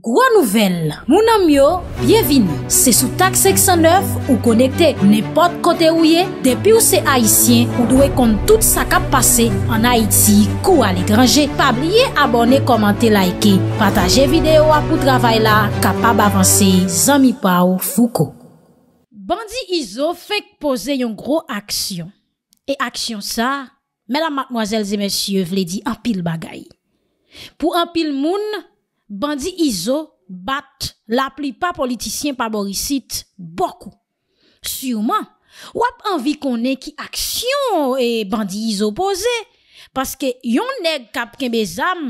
Gwa nouvel, moun amyo, bienvin, se sou tak 609 ou konekte, nepot kote ou ye, depi ou se Haitien, ou dwe kont tout sa kap pase, an Haiti, kou al e grange, pa blye abone, komante, laike, pataje videyo apou travay la, kapab avanse, zami pa ou fuko. Bandi Izo fek pose yon gro aksyon, e aksyon sa, mè la mwazel zemesye vle di anpil bagay. Pou anpil moun, Bandi Izo bat la plipa politisyen pa borisit bokou. Siuman, wap anvi konen ki aksyon e bandi Izo pose. Paske yon neg kap kwenbe zam,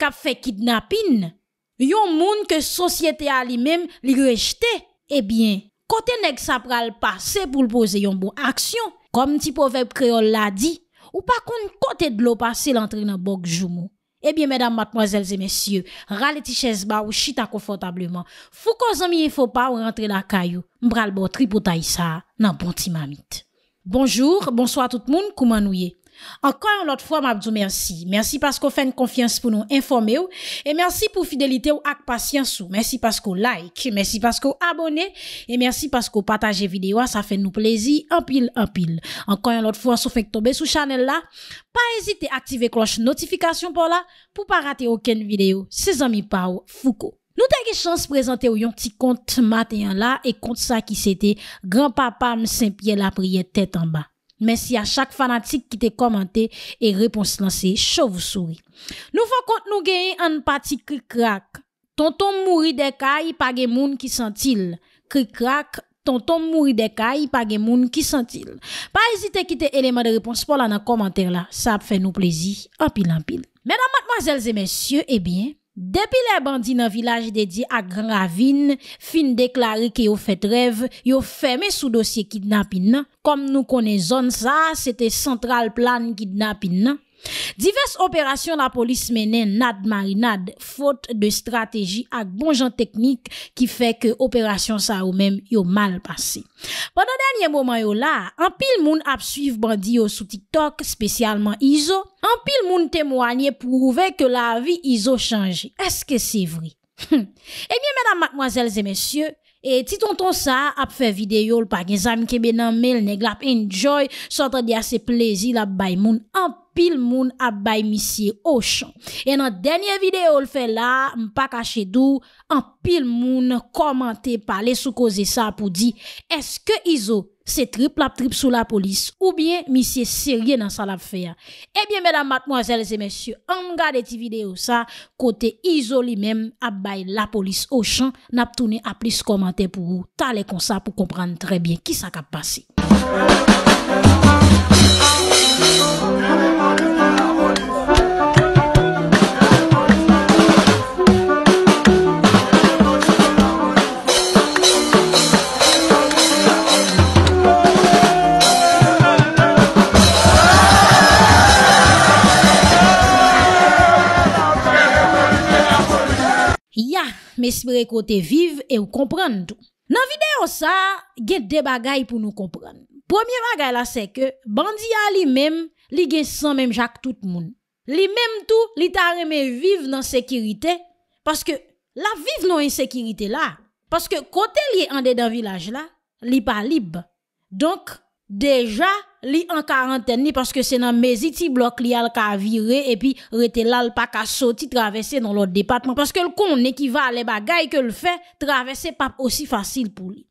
kap fe kidnapin, yon moun ke sosyete a li mem li rejte. Ebyen, kote neg sa pral pase pou l'pose yon bon aksyon. Kom ti povep kreol la di, ou pa kon kote dlo pase l'antrena bok jumo. Ebyen, mèdam, matmozèlzè, mèsyè, ralè ti chèz ba ou chita konfotableman. Fou kon zon miye fò pa ou rentre la kayou, mbral bo tripo ta isa nan bonti mamit. Bonjour, bonsoit tout moun koumanouye. Ankon yon lot fwa mabdou mersi, mersi paskou fèn konfians pou nou informe ou, e mersi pou fidelite ou ak pasyans ou, mersi paskou like, mersi paskou abone, e mersi paskou pataje videwa, sa fè nou plezi, anpil, anpil. Ankon yon lot fwa sou fèk tobe sou chanel la, pa ezite aktive kloche notifikasyon pou la, pou pa rate oken videyo, se zami pa ou fuko. Nou teke chans prezante ou yon ti kont maten la, e kont sa ki sete, granpapa msempye la priye tet anba. Merci à chaque fanatique qui t'a commenté et réponse lancée chauve-souris. Nous faisons compte nous gagner un parti cric-crac. Tonton mourit des cailles, pas de moun qui sentil. Cric-crac, tonton mourit des cailles, pas de moun qui sentil. Pas hésiter à quitter élément de réponse pour là dans commentaire là. Ça fait nous plaisir, en pile en pile. Mesdames, mademoiselles et messieurs, eh bien, Depi le bandi nan vilaj dedye a Gran Ravine, fin deklari ke yo fet rev, yo feme sou dosye kidnapin nan. Kom nou kone zon sa, sete sentral plan kidnapin nan. Divers operasyon la polis menen nad marinad, fote de strategi ak bon jan teknik ki feke operasyon sa ou men yo mal pase. Pendan danyen mouman yo la, anpil moun ap suiv bandi yo sou TikTok, spesyalman Iso. Anpil moun temwanyen pouvek ke la vi Iso chanji. Eske se vri? E eh miye menam makmwazelze mensyo, e eh, titon ton sa ap fe videyo lpa gen zan kebe nan mel neg lap enjoy sotre di ase plezi la bay moun anpilman. pile moun a bay monsieur Auchan. Et dans dernière vidéo le fait là, m pas caché d'où en pile moun commenter parler sous cause ça pour dire est-ce que Iso c'est triple triple sous la police ou bien monsieur sérieux dans sa l'affaire. Eh bien mesdames mademoiselles et messieurs, en regarde cette vidéo ça côté Iso lui-même a bay la police Auchan, n'a tourné à plus commenter pour vous. parler comme ça pour comprendre très bien qui ça qu'a passé. mespre kote vive, e ou kompran tout. Nan videyo sa, gen deba gay pou nou kompran. Premier bagay la se ke, bandiya li mem, li gen san mem jak tout moun. Li mem tout, li tareme vive nan sekirite, paske la vive nan ensekirite la. Paske kote li e ande dan vilaj la, li pa libe. Donk, Deja, li an karenten ni paske se nan meziti blok li al ka vire epi rete lal pa ka soti travese nan lo departman paske l kon ne kiva le bagay ke l fe travese pap osi fasil pou li.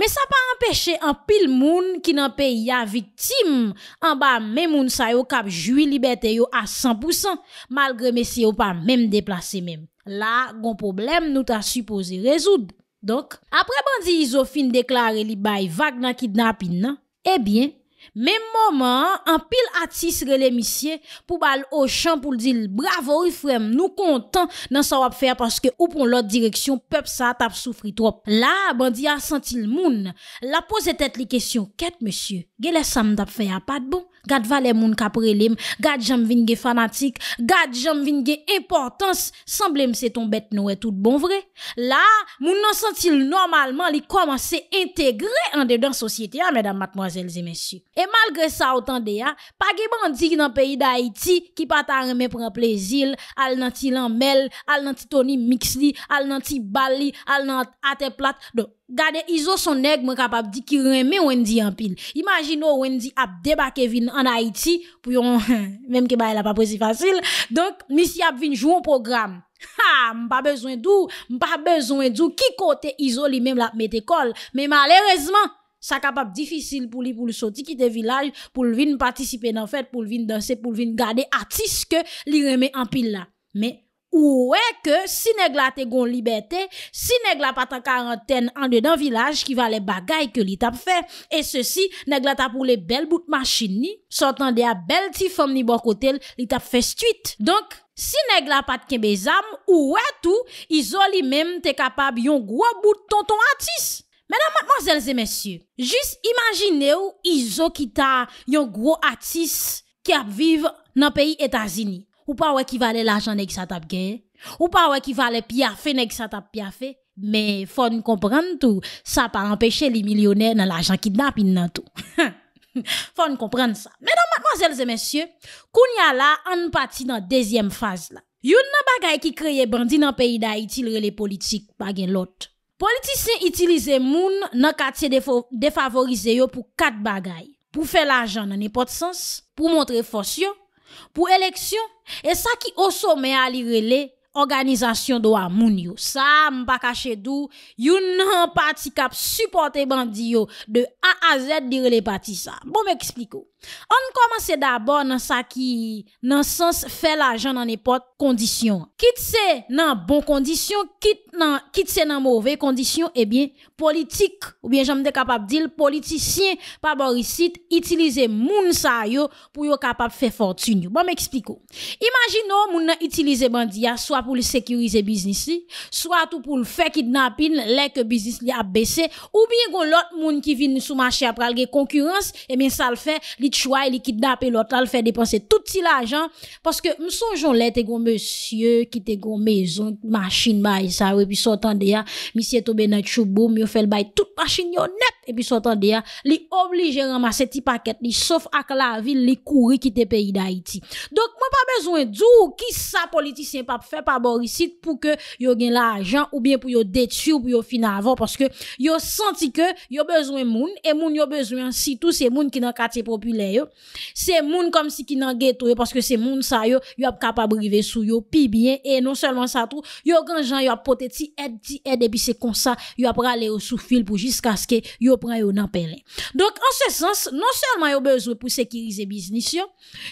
Me sa pa empeshe an pil moun ki nan pe ya viktim an ba men moun sayo kap jwi liberteyo a 100% malgre mesi yo pa mem deplase mem. La, gon problem nou ta suppose rezoud. Donk, apre bandi izofin deklare li bay vag nan kid napin nan Ebyen, eh mem moman an pil atis rele misye pou bal o chan pou l di l bravo ifrem nou kontan nan sa wap fè ya paske ou pon lot direksyon pep sa tap soufri trop. La, bandi a sentil moun, la pose tet li kesyon ket monsye, gelè sa mdap fè ya pat bon? Gade valè moun kaprelim, gade jam vin gen fanatik, gade jam vin gen importance. semblem c'est ton bête nou e tout bon vrai? Là, moun nan sont normalement li les integre en dedans société, société, hein, mesdames mesdames, mademoiselles et messieurs Et malgré ça, autant de ya, pa ge bandi ki nan pays d'Haïti, ki reme pren plaisir, al nan ti lan mel, al nanti toni mixli, al nanti ti al nan ate plat, Gade izo son neg mwen kapap di ki reme wendi yon pil. Imagino wendi ap debake vin an Haiti, pou yon, mwen ke baye la pa prezi fasil, donk misi ap vin jouw an program. Ha, mwen pa bezwen d'ou, mwen pa bezwen d'ou, ki kote izo li mwen ap met ekol. Men malerezman, sa kapap difisil pou li pou li soti kite vilaj, pou li vin patisipe nan fèt, pou li vin dansè, pou li vin gade atiske li reme an pil la. Men. Ouè ke, si negla te gon libetè, si negla pata karanten an de dan vilaj ki va le bagay ke li tap fè, e se si, negla tap ou le bel bout ma chini, sotan de a bel ti fèm ni bokotel, li tap fè stuit. Donk, si negla pat ke bezam, ouè tou, izo li mem te kapab yon gwo bout tonton atis. Menan manzèlze mesyè, jis imagine ou izo ki ta yon gwo atis ki ap viv nan peyi Etazini. Ou pa wè ki vale l'ajan nèk sa tap genye. Ou pa wè ki vale pyafe nèk sa tap pyafe. Mè fò n'komprenn tout. Sa pa empèche li milyonè nan l'ajan ki dap in nan tout. Fò n'komprenn sa. Mè nan matmazèlze mèsyè, koun ya la an pati nan dezyem faz la. Youn nan bagay ki kreye bandi nan peyi da itilre le politik bagen lot. Politisyen itilize moun nan katye defavorize yo pou kat bagay. Pou fè l'ajan nan epote sens. Pou montre fos yo. Pou eleksyon, e sa ki osome alirele, organizasyon do a moun yo. Sa m baka chedou, yon nan pati kap supporte bandi yo de a a z direle pati sa. Bon me ekspliko. On commence d'abord dans ça qui, dans sens, fait l'argent dans n'importe condition. Quitte c'est dans bon condition, quitte dans, quitte c'est dans mauvais condition, eh bien, politique, ou bien, j'aime capable de dire, politicien, pas borisite, utiliser moun sa yo, pour yo capable faire fortune. Bon, m'explique. Imaginons, moun nan utilise bandia, soit pour le sécuriser business soit tout pour le faire kidnapping, le que business a baissé, ou bien, que l'autre monde qui vient sous marché après le concurrence, et eh bien, ça le fait, chouay li kit na pelotal, fe depanse tout ti la ajan, paske m sonjon let e goun monsye, ki te goun mezon, machin bay, sawe, pi sotan deya, misye tobe nan choubo, mi yo fel bay tout machin yo net, e pi sotan deya, li oblige ramase ti paket li, sof ak la vil, li kouri ki te peyi da iti. Donk, mwen pa bezwen djou, ki sa politisyen pap fe pa borisit, pou bon ke yo gen la ajan, ou bien pou yo detu, pou yo fin avon, paske yo senti ke yo bezwen moun, e moun yo bezwen si tout se moun ki nan kate popüler c'est moun comme si qui nan ghetto parce que c'est moun ça yo yo capable rive sou yo pi bien et non seulement ça tout yo grand gens yo pote ti aide ti et puis c'est comme ça yo pralé aller au souffle pour jusqu'à ce que yo prend yo nan pelin donc en ce sens non seulement yo besoin pour sécuriser business yo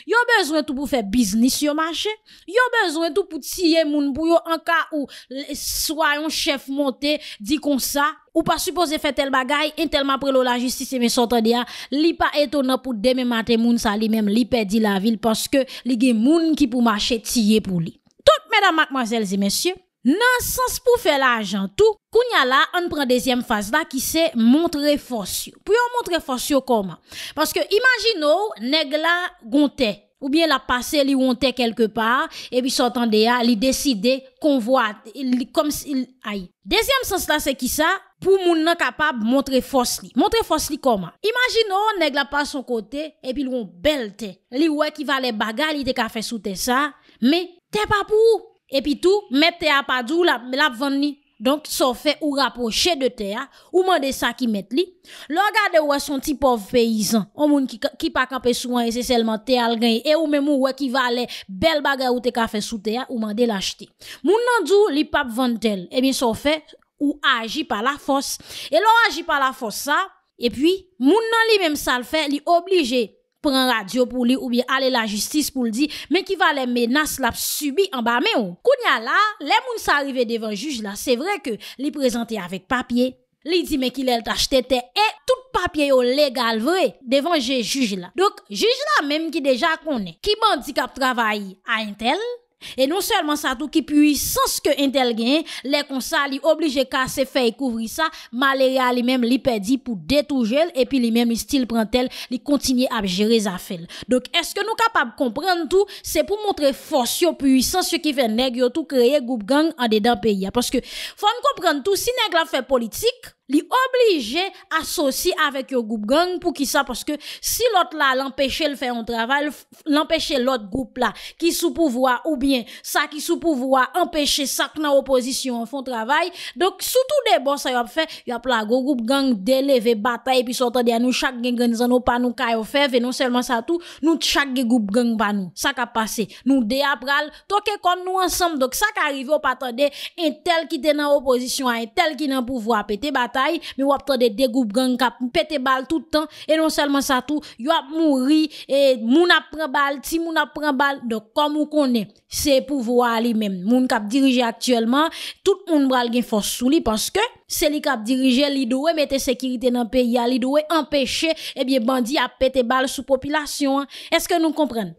yo besoin tout pour faire business yo marché yo besoin tout pour tirer moun pour yo en cas où eh, soit un chef monté dit comme ça Ou pa suppose fe tel bagay, entelman prelo la justise me sotan diya, li pa eto nan pou deme mate moun sa li mem li pedi la vil, paske li gen moun ki pou mache tiyye pou li. Tot, mèdam, mkman, zèlzi, mèsyon, nan sens pou fe la jantou, kounya la, an pran dezyem faz la ki se montre fosyo. Puyon montre fosyo koman? Paske imagino, neg la gonte. Ou byen la pase li won te kelke pa, e pi sotan de ya li deside kon vwa. Dezyam sens la se ki sa, pou moun nan kapab montre fos li. Montre fos li koma. Imagine ou neg la pa son kote, e pi loun bel te. Li wek i va le baga, li de ka fe soute sa, me te papou. E pi tou, met te apadou la pvan ni. Donc, ça fait ou rapprocher de terre, ou demander ça qui met li. Regardez ou son petit pauvre paysan, Ou moun qui, qui pas camper souvent, et c'est seulement terre et ou même ou qui valait belle bagarre ou te ka fait sous ou demander l'acheter. Moun nan dou, li pap vantel. Eh bien, ça fait ou agit par la force. Et l'on agit par la force ça, et puis, moun nan li même ça le fait, li obligé pren radyo pou li ou bi ale la justis pou li di, men ki va le menas lap subi an ba men ou. Kounya la, le moun sa arrive devan juj la, se vre ke li prezante avek papye, li di men ki lel tach tete, e tout papye yo legal vre devan je juj la. Dok, juj la men ki deja konen, ki bandikap travaye a intel, E non selman sa tou ki pui sans ke intel gen, le konsa li oblije kase fey kouvri sa, malerya li mem li pedi pou detoujel, epi li mem li stil prantel li kontinye ap jerez afel. Dok eske nou kapab komprende tou, se pou montre fos yo pui sans se ki fe neg yo tou kreye goup gang an dedan peyi ya. Paske fon komprende tou, si neg la fe politik... li obligé associer avec le groupe gang pour qui ça parce que si l'autre là l'empêcher de faire un travail l'empêcher l'autre groupe là qui sous pouvoir ou bien ça qui sous pouvoir empêcher ça qui dans opposition font travail donc surtout des bon ça y a fait y a plein groupe gang d'élever bataille puis sortir de nous chaque gang nous nous pas nous caillou faire et non seulement ça tout nous chaque groupe gang pas nous ça qu'a passé nous dé après toquer comme nous ensemble donc ça qui arrive pas attendre un tel qui était dans opposition à un tel qui dans pouvoir péter bataille mais vous avez des groupes gang cap pété balle tout le temps et non seulement ça tout, yo a mouri et moun a prend balle, ti moun a prend balle. Donc comme on connaît, c'est pouvoir lui-même. Moun cap diriger actuellement, tout le monde bral gen force parce que c'est lui cap diriger, li doit mettre sécurité dans le pays, li doit empêcher et eh bien bandit a pété balle sous population. Hein. Est-ce que nous comprenons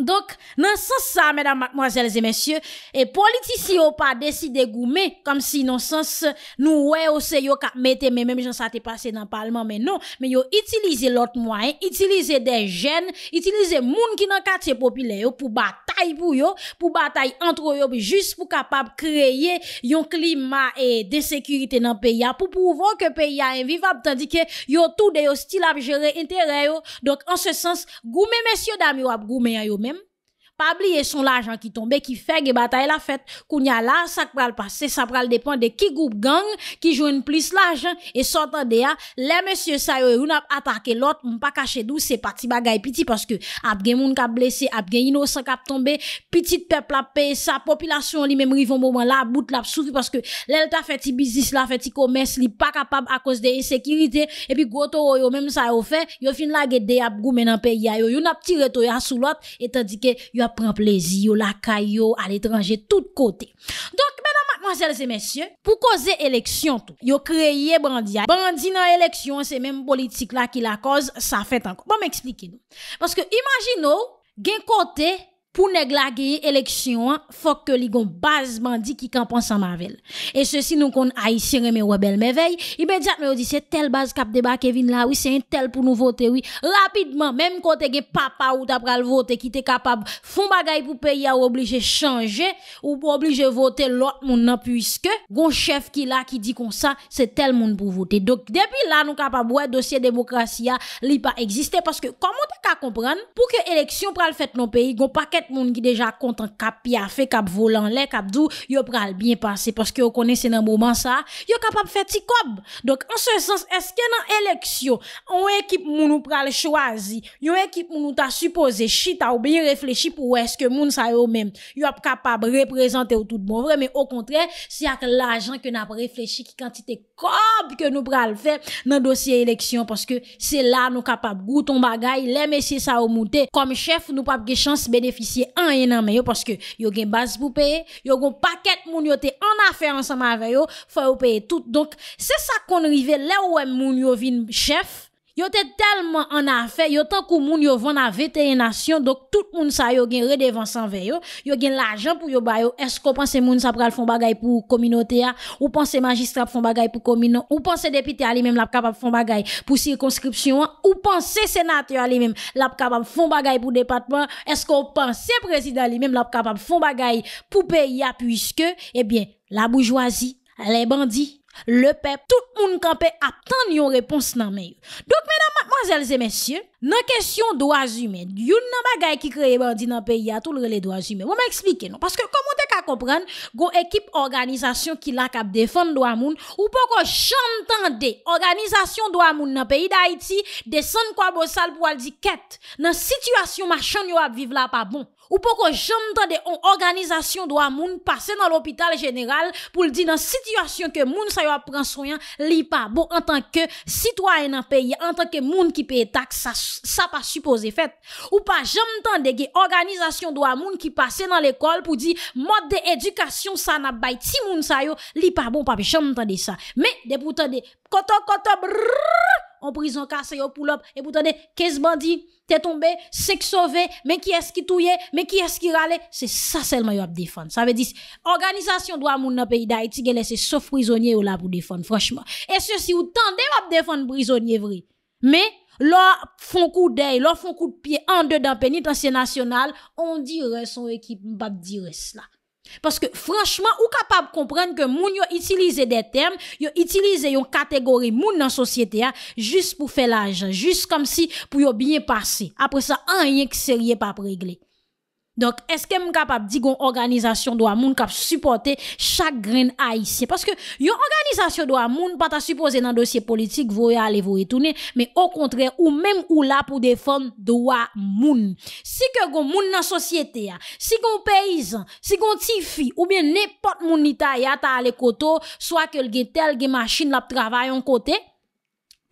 Donk, nan sens sa, mèdam, mwazèlzè, mèsyè, politisi yo pa deside goume, kom si nan sens nou wè ou se yo ka mètè, mèmèm, jansate pasè nan parlman, mè non, mè yo itilize lot mwen, itilize de jèn, itilize moun ki nan katè popile yo pou batay pou yo, pou batay antro yo bi jist pou kapab kreye yon klima e desekurite nan pèya pou pouvo ke pèya envivab, tandike yo tou de yo stil ap jere interè yo, donk an se sens, goume mèsyè, dami wap goume yo yo, pa bliye son l'ajan ki tombe, ki fege bataye la fet, kounya la, sak pral pase, sak pral depande, ki goup gang ki joun plis l'ajan, e sotan de ya, le monsye sa yo, yon ap atake lot, mpa kache dou, se pati bagay piti, paske ap gen moun kap blese ap gen yon osan kap tombe, piti te pepl ap pe, sa popilasyon li mem rivon mouman la, bout lap soufi, paske lel ta feti bizis la, feti komes li pa kapab akos de esekirite epi koto yo, menm sa yo fe, yo fin la ge dey ap gou menan pe, ya yo, yon ap tireto ya sou lot, et prend plaisir, la caillou, à l'étranger, tout côté. Donc, mesdames, mademoiselles et messieurs, pour causer élection tout, yo créé bandit. Bandit dans l'élection c'est même politique là qui la cause, ça fait encore. Bon, m'expliquez nous. Parce que, imaginons, gen côté, pou neglageye eleksyon an, fok ke li gon bazman di ki kan pan san mavel. E sosi nou kon a yisireme webel me vey, imedjat me yo di, se tel baz kap deba Kevin la, se tel pou nou vote, rapidman, menm kote ge papa ou ta pral vote, ki te kapab fon bagay pou peyi ou oblige chanje, ou oblige vote lot moun nan, pwiske gon chef ki la, ki di kon sa, se tel moun pou vote. Dok, depi la, nou kapab wè dosye demokrasya ah, li pa eksiste, paske komon ta ka kompran, pou ke eleksyon pral fet non peyi, gon paket moun ki deja kontan kapi a fe, kap volan le, kap dou, yo pral bin pase. Paske yo kone se nan mouman sa, yo kapap fe ti kob. Donk, an se sens, eske nan eleksyon, yon ekip moun nou pral chwazi, yon ekip moun nou ta supose, si ta ou bin reflechi pou eske moun sa yo men. Yo ap kapap reprezentè ou tout moun vremen. O kontre, si ak l'ajan ke nan reflechi ki kantite kob ke nou pral fe nan dosye eleksyon. Paske se la nou kapap gouton bagay, lèm esye sa ou moutè. Kom chef, nou pap ge chans benefisi ki an enan me yo, paske yo gen bas pou peye, yo gen paket moun yo te an afer an sa ma veyo, fwa yo peye tout. Donk, se sa kon rive lè wè moun yo vin chèf, Yo te tellement en affaire, yo tant que moun yo vend à 21 nation donc tout moun sa yo gen redevance envers yo, yo gen l'argent pour yo ba Est-ce qu'on pense moun sa pral font bagay pour communauté a, hein? ou pense magistrat font bagay pour commune, ou pense député ali même la capable font bagay pour circonscription, hein? ou pense sénateur ali même la capable font bagay pour département, est-ce qu'on pense président ali même la capable font bagay pour pays hein? puisque eh bien la bourgeoisie, les bandits le peuple, tout le monde campé attend une réponse dans Donc, mesdames, Mwazelze mesye, nan kesyon doazume, yon nan bagay ki kreye nan peyi a tou le doazume, mwen mwen eksplike nan, paske komon dek a kompran gon ekip organizasyon ki lak ap defon doa moun, ou pokon jantan de organizasyon doa moun nan peyi da iti, de san kwa bosal pou al di ket, nan situasyon machan yo ap vive la pa bon, ou pokon jantan de an organizasyon doa moun pase nan l'opital general pou ldi nan situasyon ke moun sa yo ap pran soyan li pa, bo an tan ke sitwoyen nan peyi, an tan ke moun qui qui paye taxe, ça, ça pas supposé fait. Ou pas j'entends des organisations organisation droit moun qui passe dans l'école pour dire mode d'éducation ça n'a pas ti moun ça yo, li pas bon pas jamais ça. Mais de pour tande koto koto brrr, en prison cassé au pull-up et vous de 15 bandits t'es tombé 5 sauvés mais qui est-ce qui touille, mais qui est-ce qui râle c'est ça seulement yo défendre ça veut dire organisation la moun dans pays d'Haïti laisser sauf prisonnier là pour défendre franchement et ceci ou tendez de défendre prisonnier vrai Me, lor fon kou dey, lor fon kou de piye an de dan peniten sye nasyonal, on di res, on ekip mbak di res la. Paske, franchman, ou kapap komprenn ke moun yo itilize dey tem, yo itilize yon kategori moun nan sosyete ya, jist pou fe la jan, jist kom si pou yo binye pase. Apre sa, an yon ki serye pa pregle. Donk, eske m kap ap di gon organizasyon do a moun kap supporte chak gren a isye. Paske, yon organizasyon do a moun pata suppose nan dosye politik vouye ale vouye toune, me o kontre ou menm ou la pou defon do a moun. Si ke gon moun nan sosyete ya, si kon peyizan, si kon tifi, ou bien nepot moun ita yata ale koto, swa ke lge tel, ge masin la ptravay an kote,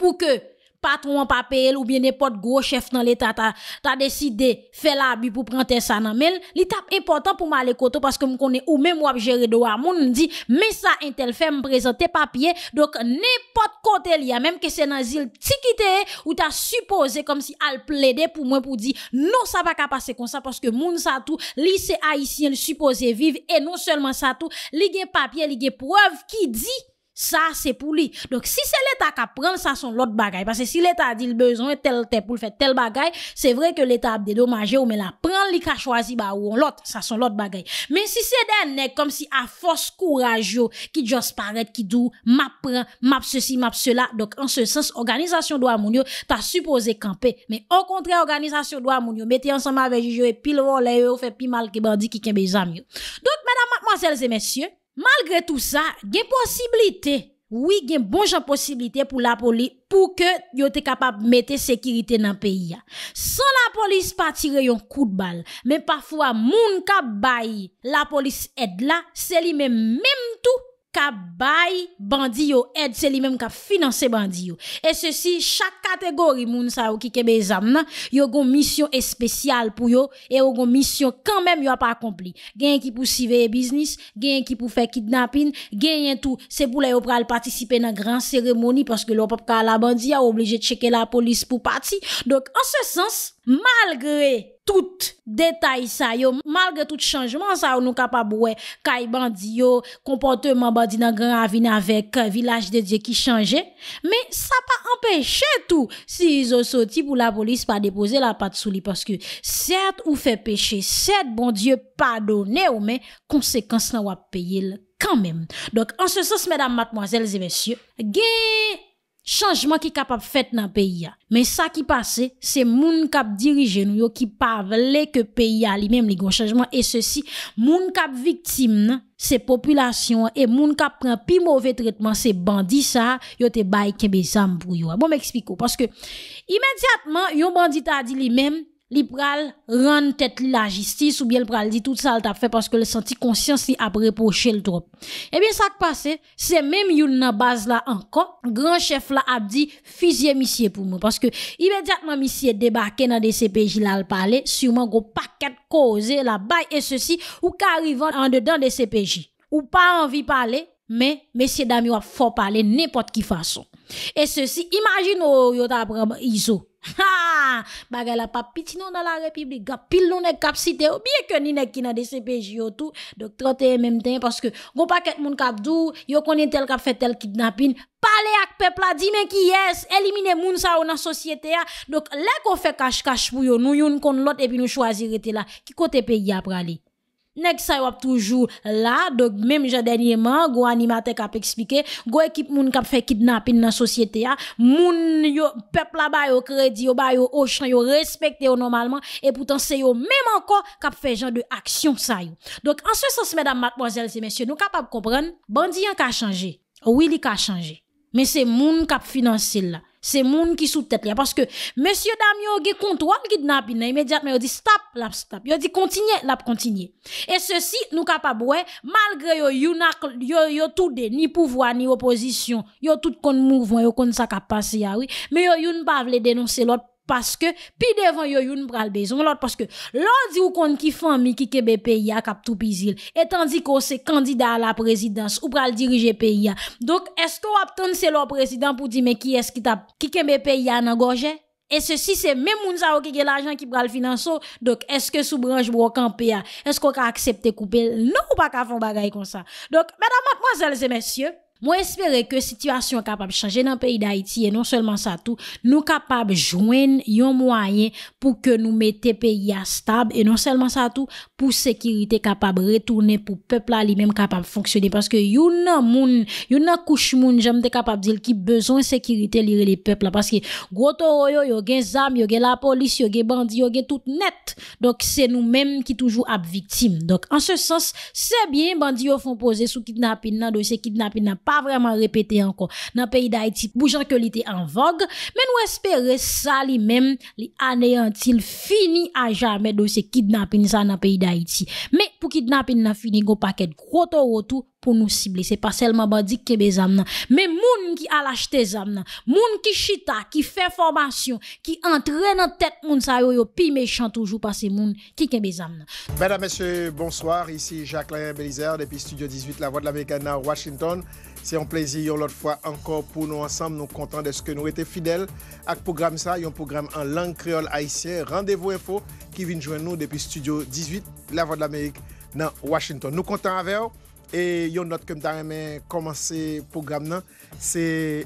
pou ke... Patron pape el ou bien ne pot go chef nan leta ta deside fe la bi pou prante sa nan men. Li tap important pou ma le koto paske moun konen ou men mwap jere doa. Moun di men sa intel fèm prezante papye. Dok ne pot kote li a menm ke se nan zil tikite e ou ta suppose kom si al ple de pou mwen pou di. Non sa baka pase kon sa paske moun sa tou lise haisyen suppose vive. E non selman sa tou li gen papye li gen prev ki di. Sa, se pou li. Donk, si se leta ka pren, sa son lot bagay. Pase si leta di lbezon, tel te pou lfet, tel bagay, se vre ke leta ap dedo maje ou men la pren, li ka chwazi ba ou on lot, sa son lot bagay. Men si se den, nek kom si a fos kouraj yo, ki jos paret, ki dou, map pren, map se si, map se la. Donk, an se sens, organizasyon do amounyo, ta suppose kampe. Men, an kontre organizasyon do amounyo, meti ansama veji yo, e pil vo le yo, ou fe pi mal ki bandi ki ken bezam yo. Donk, mena, mwazelze, mesye, Malgre tout sa, gen posibilite. Oui, gen bon jan posibilite pou la poli pou ke yo te kapap mete sekirite nan peyi ya. San la polis pa tire yon kout bal, men pafwa moun ka bayi, la polis ed la, seli men menm tout. ka bay bandi yo aide c'est lui-même qui financer bandi yo et ceci chaque catégorie moun sa qui ki kebe zam nan yo gon mission spéciale pour yo et yo gon mission quand même yo pas accompli Gen qui pou suivre business gagne qui pou faire kidnapping gagne tout c'est pour les yo pral participer dans grand cérémonie parce que l'on ka la bandi a obligé de checker la police pour partir donc en ce sens malgré tout détail ça yo malgré tout changement ça nous capable ouais kay yo comportement bandi dans grand avec euh, village de Dieu qui changeait mais ça pas empêché tout si ils ont sorti pour la police pas déposer la patte sous lui parce que certes ou fait péché certes bon Dieu pardonné ou mais conséquence on va payer quand même donc en ce sens mesdames mademoiselles et messieurs gué chanjman ki kap ap fèt nan peyi ya. Men sa ki pase, se moun kap dirije nou yo ki pa vle ke peyi ya li menm li gon chanjman, e se si, moun kap viktim nan, se populasyon, e moun kap pren pi mouve tretman, se bandi sa, yo te bay kebe zanm pou yo. Bon me ekspiko, paske imediatman, yon bandi ta di li menm, li pral tête la justice ou bien il pral dit tout ça t'a fait parce que le senti conscience li a reproché le trop. Eh bien ça qui passé, c'est même yon nan base là encore, grand chef là a dit fusiez monsieur pour moi parce que immédiatement monsieur débarqué dans le CPJ là le parler, sûrement gros paquet causer la bas et ceci ou qu'arrivant en dedans de CPJ ou pas envie parler mais messieurs dames a faut parler n'importe qui façon. Et ceci, imagine oh, yo t'a iso Ha! Bagay la pap piti nou nan la repiblik, gapil nou nek kap site, obye ke ni nek ki nan DCPJ yo tou, dok troteye menm ten, paske go paket moun kap dour, yo konye tel kap fe tel kidnapin, pale ak pepla, di men ki yes, elimine moun sa ou nan sosyete ya, dok lek o fe kash kash pou yo nou yon kon lot e pi nou chwazi rete la, ki kote pe yap rali. nèg ça yo toujours là donc même j'ai dernièrement go animateur k'ap expliqué go équipe moun kap fait kidnapping dans société a moun yo peuple là-bas yo crédit yo ba yo au yo respecté normalement et pourtant c'est yo même e encore kap fait genre de action ça yo donc en ce sens mesdames mademoiselles et messieurs nous capable comprendre bandi an ka changé oui li ka changé mais c'est moun qui financer là c'est moun qui sous tête là parce que monsieur Damio qui contrôle kidnapping immédiatement il dit stop la stop il dit continuer la continuer et ceci nous capable malgré yo yo yo tout de ni pouvoir ni opposition yo tout kon mouvement yo kon ça qui passer ah oui mais yo yon pas vle dénoncer l'autre Paske pi devan yoyoun pral bezon lòt, paske lòt di ou kon ki fan mi ki kebe pe ya kap tou pizil, etan di ko se kandida la prezidans ou pral dirije pe ya. Dok esko wap ton se lò prezidans pou di me ki eski ta ki kebe pe ya nan gojen? E se si se men moun sa ou ki ke l'ajan ki pral finanso, dok eske sou branj brok an pe ya? Esko ka aksepte koupel nou pa ka fon bagay kon sa? Dok, mèdamak, mwazèlze, mèsyèl. Mwen espere ke situasyon kapab chanje nan peyi da iti E non selman sa tou Nou kapab jwen yon mwayen Pou ke nou mette peyi ya stab E non selman sa tou Pou sekirite kapab retourne Pou pepla li menm kapab fonksyone Paske yon nan moun Yon nan kouch moun jam te kapab dil Ki bezon sekirite li re li pepla Paske gwo toro yo Yo gen zam Yo gen la polis Yo gen bandi Yo gen tout net Dok se nou menm ki toujou ap viktim Dok an se sens Se bien bandi yo fon pose sou kitnapin nan Do se kitnapin nan pa a vreman repete ankon nan peyi da iti, boujan ke li te an vogue, men wè espere sa li men, li aneyantil fini a jame do se kidnapin sa nan peyi da iti. Men pou kidnapin nan fini go paket krotorotou, pou nou sible, se pa sel mabadi kebe zam nan. Me moun ki alachte zam nan, moun ki chita, ki fe formasyon, ki antre nan tet moun sa yo yo, pi mechant toujou pa se moun ki kebe zam nan. Mèdame, mèsè, bonsoir, isi Jacques-Lanien Belizer, depi Studio 18, La Voix de l'Amérique, nan Washington. Se yon plèzi yon lot fwa, ankor pou nou ansam, nou kontan de skè nou etè fidèl, ak program sa, yon program an lang kreol haïsien, Rendez-vous Info, ki vin jwen nou depi Studio 18, La Voix de l'Amérique, nan Washington. Nou kontan aveyo E yon not kem dareme komanse program nan, se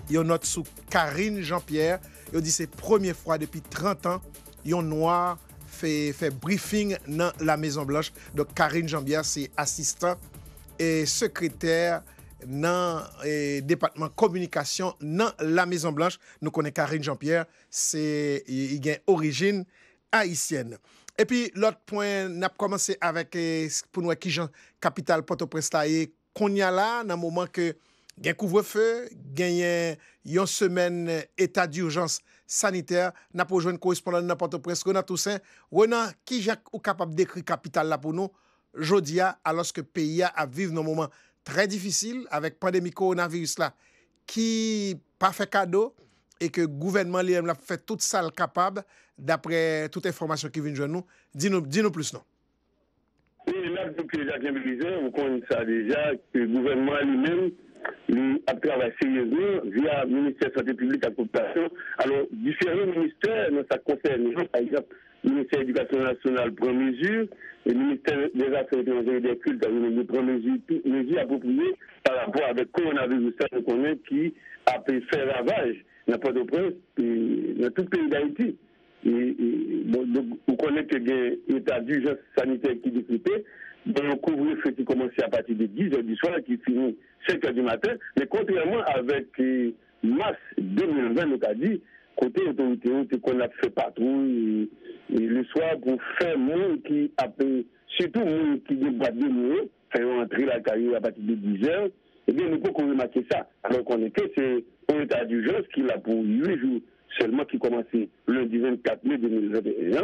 yon not sou Karine Jean-Pierre, yon di se premier fwa depi 30 an, yon noua fe briefing nan La Maison Blanche. Don Karine Jean-Pierre se asista e sekreter nan e Departement Communication nan La Maison Blanche. Nou konen Karine Jean-Pierre, se yon gen orijin Haitienne. Et puis l'autre point, nap komanse avèk euh, pou nou wè ki jan kapital potopres la. Et kon n'y a la nan mouman ke gen kouvre fe, gen yen yon semen etat euh, di urjans saniter, nap oujwen korespondan nan potopres, kon nan tou sen, kon nan ki jan ou kapap dekri kapital la pou nou, jodi a aloske peyi a aviv nan mouman trè difisil, avèk pandemi koronavirus la, ki pa fè kado, et que le gouvernement lui-même a fait toute salle capable, d'après toute information qui vient de nous. Dis-nous plus, non? Oui, là, que Jacques vous vous ça déjà, que le gouvernement lui-même a travaillé sérieusement via le ministère de la Santé publique et la Coopération. Alors, différents ministères, dans ça concerne, par exemple, le ministère de l'Éducation nationale prend mesure, le ministère des Affaires étrangères et des Cultes prend mesure, mesure appropriée par rapport avec le coronavirus, ça, nous connaît, qui a fait ravage nan pa do prez, nan tout pe yon gayiti. Ou konen ke gen etadu jan sanitek ki dikipe, bon, konen konen fe ki komensi a pati de 10 an di soya ki fini 7 an di maten, men kontriyaman avek mas 2020 konen konen fe patrou, le soya konen fe moun ki apen, sétou moun ki de moun, fe yon antri la kayou a pati de 10 an, gen nou konen maki sa. Konen konen ke se est état d'urgence qu'il a pour 8 jours seulement qui commençait lundi 24 mai 2021.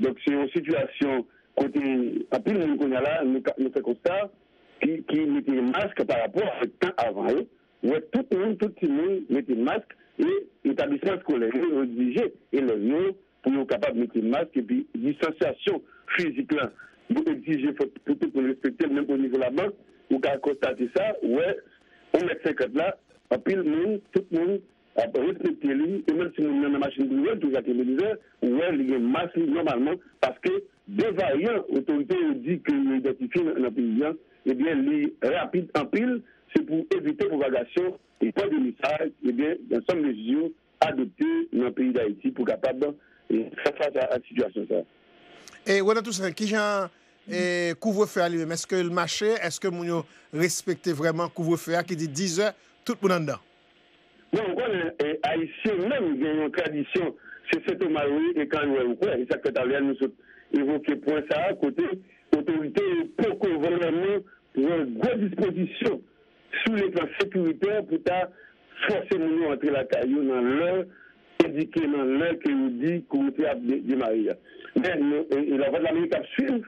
Donc c'est une situation côté à plus nous là, nous, fait constat qui, qui un masque par rapport à ce temps avant. Ouais, tout le monde, tout le monde mettait masque et l'établissement scolaire les nous, pour être capables de mettre un masque et puis distanciation physique là. Vous exigez plutôt pour respecter, même au niveau de la banque, vous pouvez constaté ça, ouais, on met 50 là, apil moun, tout moun, ap reprepte li, e mèl si moun mèl mèl mèl mèl mèl mèl, tou jate mèl li zè, mèl li mèl mèl mèl mèl mèl mèl, parce que dévèr yon, autorité ou di kè yon identifie mèl mèl mèl mèl, e bèl li rapide, apil, se pou evite mou valgation, e pou de misal, e bèl, dan son mezi ou, adopte mèl mèl mèl mèl mèl mèl mèl, pou kapab dan, e fèk fèk fèk an situasyon fèk. tout le eh, même, une tradition, c'est et ça nous évoqué point ça, côté autorité, pour vraiment une grande disposition sous les plans sécuritaires pour forcer nous entrer la caillou dans l'heure, dans l'heure que nous dit Mais suivre,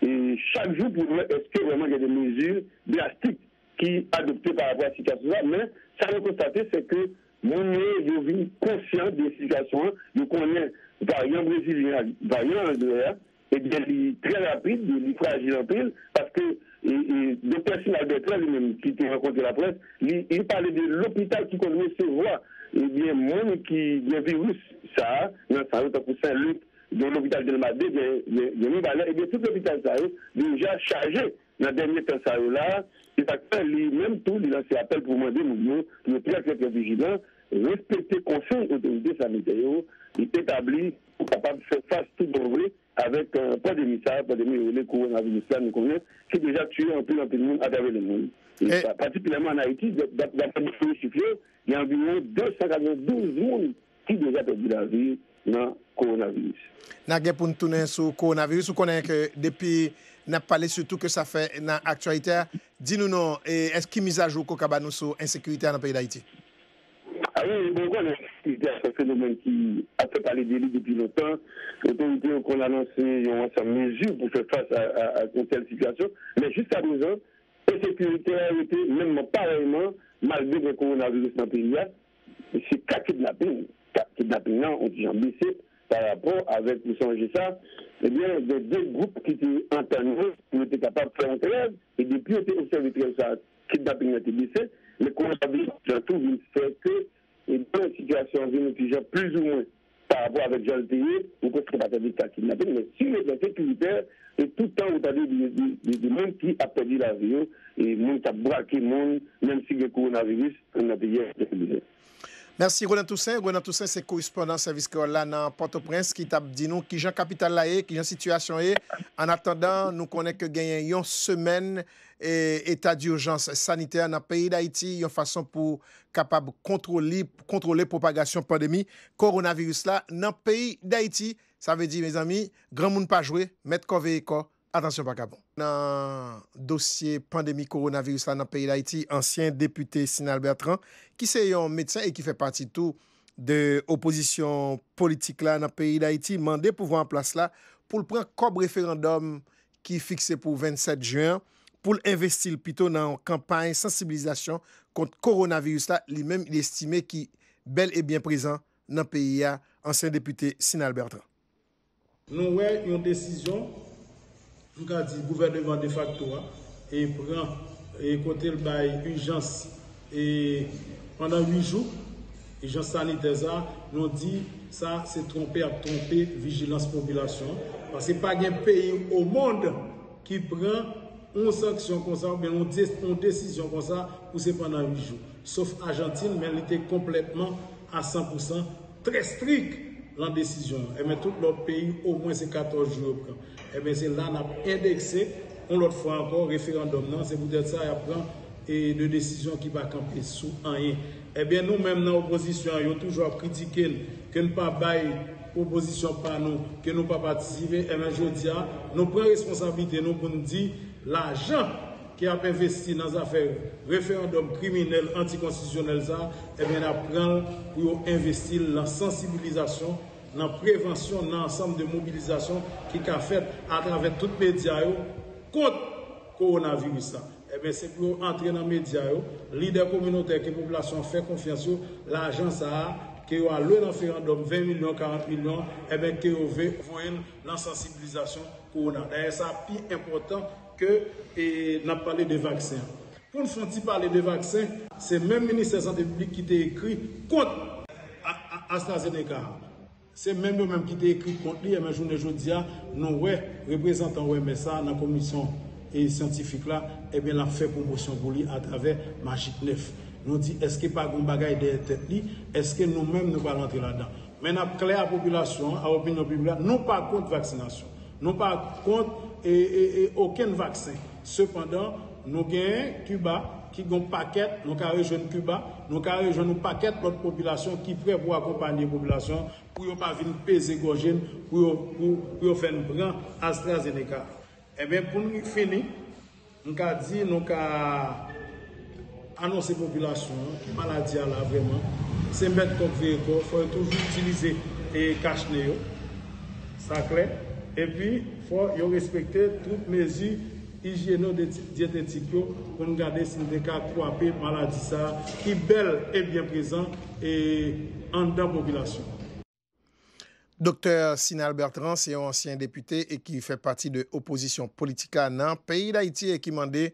et chaque jour, est-ce que y des mesures drastiques qui adopté par rapport à la situation mais ça nous constaté, c'est que mon sommes conscients conscient des situations, nous connaissons variant brésilien, variant anglais, et bien, il très rapide, de est fragile en pile, parce que le personnel de lui-même, qui a rencontré la presse, il, parlait de l'hôpital qui connaît ses voies. Et eh bien, monde qui, le virus, ça, dans sa pour Saint-Luc, dans l'hôpital de Madé, de bien, et bien, tout l'hôpital, ça, déjà chargé. nan denye tansayou la, et akwen li, menm tou li lan se apel pou mwen de moun yo, le priyak lete vijilan, respete konson otorite sanite yo, et etabli, pou kapab se fase tout bonvle, avèk euh, pandemi sa, pandemi ou le koronaviris, la mou konen, ki deja tue anpil anpil moun, atave lè moun. Eh. Patipileman na iti, datan mou founsifyo, yon vinyon 252 moun, ki deja pebi la vi nan koronaviris. Nage pou ntounen sou koronaviris, ou konen ke depi, na pale sè tout ke sa fè nan aktualitè. Di nou nou, e eski mizajou ko kabanou sou ensekuitè nan peyi d'Aiti? A yon, yon bon kon, yon fenomen ki a fè pale deli depi l'autan, l'autan yon kon anonsè, yon anonsè mèjou pou fè fòs a kontèl situasyon, men jiska mèjò, ensekuitè, mèjò, mèjò, mèjò, mèjò, mèjò, mèjò, mèjò, mèjò, par rapport avec vous songez ça, eh bien, des deux groupes qui étaient entendus, qui étaient capables de faire un grève, et depuis ils étaient observés de ça, kidnapping a été glissé, le coronavirus, j'en trouve, il fait que, et eh dans la situation déjà plus ou moins, par rapport avec Jean Pays, ou parce pas va faire cas kidnapping, mais sur les plans sécuritaires, et tout le temps, vous a dit des gens qui ont perdu la vie, et gens qui ont braqué le monde, même si le coronavirus, on a payé Mersi Gwena Toussaint, Gwena Toussaint se kousponan serviske ou la nan Port-au-Prince ki tap di nou ki jan kapital la e, ki jan situasyon e. An atandan, nou konen ke genyen yon semen eta di urjans saniter nan peyi d'Haïti, yon fason pou kapab kontrole propagasyon pandemi koronavirus la nan peyi d'Haïti. Sa ve di, mez ami, gran moun pa jwe, met ko vey ko. Atansyon pa kabon. Nan dosye pandemi koronavirus la nan peyi la iti, ansyen depute Sin Albertran, ki se yon metse e ki fe pati tou de oposisyon politik la nan peyi la iti, mande pou vwa an plas la pou l pran kob referandom ki fikse pou 27 juan pou l investil pito nan kampanj sensibilizasyon kont koronavirus la, li menm il estime ki bel e bien prezan nan peyi la ansyen depute Sin Albertran. Non wè yon desisyon cas dit gouvernement de facto hein, et prend et côté le bail urgence et pendant huit jours gens sanitaire hein, nous dit ça c'est tromper à tromper vigilance population parce que pas un pays au monde qui prend une sanction comme ça, mais une décision comme ça, pour c'est pendant huit jours. Sauf Argentine, mais elle était complètement à 100% très stricte lan desisyon. Emen, eh tout lor peyi, ou mwen se 14 jou repren. Emen, se lan ap indekse, on lor fwa anpon referandom nan, se boutet sa yapren e de desisyon ki pa kampe sou anye. Emen, eh nou menm nan oposisyon, yo toujwa kritike ke nou pa bay oposisyon pa nou, ke nou pa patisive. Emen, eh jodi an, nou pre responsabite nou pou nou di, la jant ki ap investi nan zafè yon, referandom kriminell, antikonstitutionel zan, e eh ben ap pran pou yo investi nan sensibilizasyon, nan prevensyon nan ansam de mobilizasyon ki ka fèt a travè tout medyayou kont koronavirisa. E eh ben se pou yo antre nan medyayou, lider kominotè, ki populasyon fè konfyan sou, l'agen sa a, ki yo eh a lò nan referandom 20 milyon, 40 milyon, e ben ki yo vè oufoyen nan sensibilizasyon koronavirisa. E sa pi importan, que n'a parlé de vaccins. Pour ne pas parler de vaccins, c'est même le ministère de la Santé publique qui t'a écrit contre AstraZeneca. C'est même eux même qui t'a écrit contre lui, et même journée aujourd'hui, non, ouais, représentant OMSA dans la commission scientifique là, eh bien, l'a fait promotion pour lui à travers Magic 9. Nous dit, est-ce qu'il n'y a pas de derrière tête Est-ce que nous-mêmes nous allons rentrer là-dedans? Mais nous clair à la population, à l'opinion publique, non pas contre vaccination. Non pas contre et, aucun vaccin. Cependant, nous avons Cuba qui un paquet, nous avons Cuba, nous avons un paquet notre population qui prêt pour accompagner la population pour ne pas venir peser les pour, pour, faire un AstraZeneca. Eh bien, pour nous finir, nous avons dit, nous avons annoncé la population, maladie là vraiment, c'est mettre comme il faut toujours utiliser et cache-néo. Ça E pi, fwa yon respekte tout mezi higieno-dietetikyo pou nou gade sindekat pou api maladi sa ki bel e byen prezant e an dan mobilasyon. Dokter Sina Albert Rance e yon ansyen depute e ki fè pati de oposisyon politika nan peyi d'Aiti e ki mande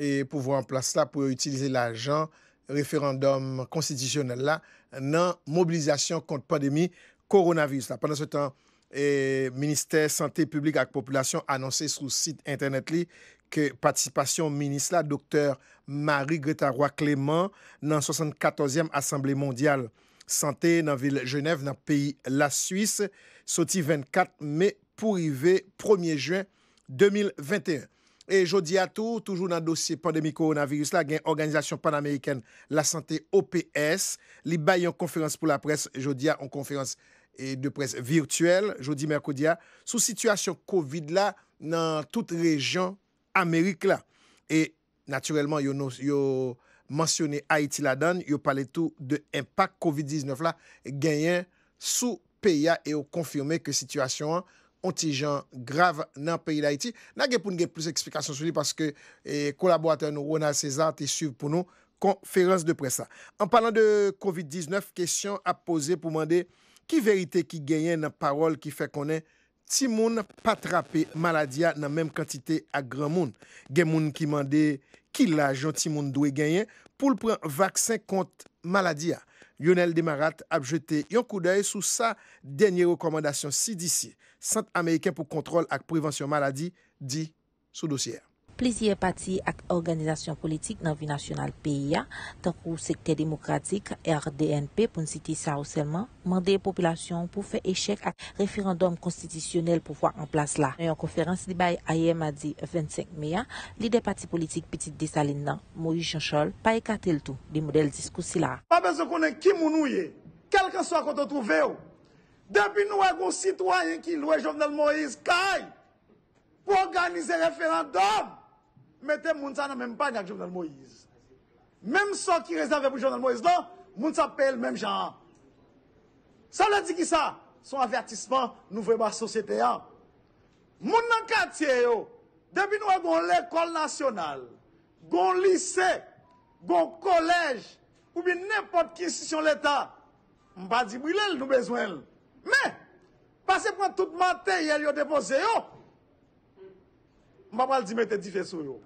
e pou vwa an plas la pou yon utilize la jan referandom konstitisyonel la nan mobilizasyon kont pandemi koronavirus la. Pendan se tan Et Ministère Santé Publique et Population annonce sous site internet-li que participation au ministre-là, Dr. Marie-Greta Roy-Clément, nan 74e Assemblée Mondiale Santé nan ville Genève, nan pays la Suisse, sauti 24 mai pou rive, 1er juin 2021. Et je dis à tout, toujours nan dossier pandémie-coronavirus-là, gen Organisation Pan-Américaine la Santé OPS, li baye yon konferens pou la presse, je dis à yon konferens de pres virtuel, jodi-merkodia, sou situasyon COVID la nan non, tout rejan Amerik la. Et naturellman, yo mensyonne Haiti la dan, yo pale tou de impact COVID-19 la genyen sou peya e yo konfirme ke situasyon ontijan grav nan peyi la Haiti. Nan gen pou nge plus eksplikasyon sou li paske kolaboratèr eh, nou Ronald César te suiv pou nou konferans de pres la. An palan de COVID-19, kesyon apose pou mande Ki verite ki genyen nan parol ki fe konen ti moun patrape maladia nan menm kantite ak gran moun. Gen moun ki mande ki la jan ti moun dwe genyen pou l pren vaksen kont maladia. Yonel Demarate ap jete yon koudey sou sa denye rekomandasyon si disi. Sant Ameriken pou kontrol ak prevensyon maladi di sou dosyè. pleziye pati ak organizasyon politik nan vi nasyonal peyi ya, tankou sekte demokratik RDNP pou nsiti sa ou selman, mande population pou fe eshek ak referandom konstitisyonel pou wak an plas la. Nwen konferans li bay ayem a di 25 mea, li de pati politik pitit disaline nan Moïse Chanchol pa ekate l tout di model diskousi la. Pa bez konen ki mounou ye, kelken sa kon te touve ou, depi nou e goun sitwanyen ki lou e jomnel Moïse Kaye pou organize referandom, Mète moun sa nan mèm pa nèk jounal Moïse. Mèm sa ki rezavè pou jounal Moïse lan, moun sa pe lè mèm jan. Sa lè di ki sa, son avertisman nou vèm a sosyete yan. Moun nan katye yo, debi nou a goun l'ekol nasyonal, goun lise, goun kolej, ou bi nèpot ki insisyon l'Etat, mba di mou lèl nou bezwen. Mè, pase pwant tout matè yèl yo depose yo, mba mal di mète di fè sou yo.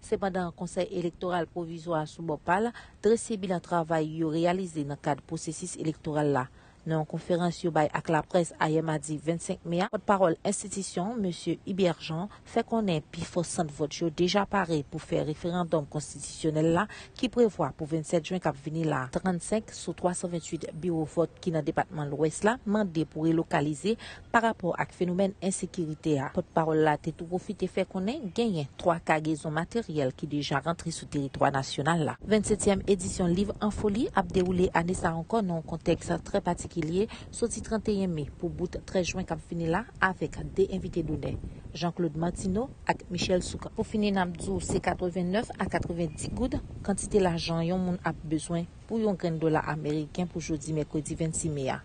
Se pandan konsey elektoral provizwa sou bopal, tresebi la travay yo realize nan kad posesis elektoral la. nan konferans yo bay ak la pres ayem adi 25 mea. Pot parol estetisyon, Mons. Iberjan, fe konen pi fosant vot yo deja pare pou fe referandom konstitisyonel la ki prevoa pou 27 jwen kap veni la 35 sou 328 biwo vot ki nan departman lwes la mande pou relokalize par rapport ak fenomen ensekirite ya. Pot parol la te tou profite fe konen genyen 3 ka gezon materyel ki deja rentri sou teritwa nasyonal la. 27 em edisyon liv enfoli ap de ou le anesa ankon nan kontek sa tre patiki ki liye soti 31 me pou bout 13 juan kap finila avek de invite donen, Jean-Claude Martino ak Michel Souka. Po finin amdou, se 89 a 90 goud, kantite la jan yon moun ap beswen pou yon gren do la Ameriken pou jodi mekodi 26 mea.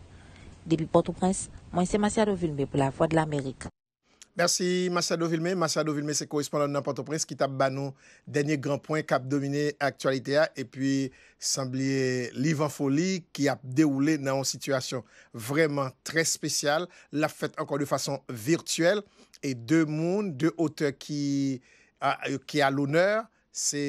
Depi Port-au-Prince, mwen se mase a revilme pou la vwa de la Amerik. Mersi Masya Dovilme. Masya Dovilme se koresponde nan pantoprens ki tap ban nou denye granpon kap domine aktualite a e pi sambli li van foli ki ap dehoule nan an situasyon vreman tre spesyal. La fèt ankon de fason virtuel e de moun, de ote ki a euh, l'oneur se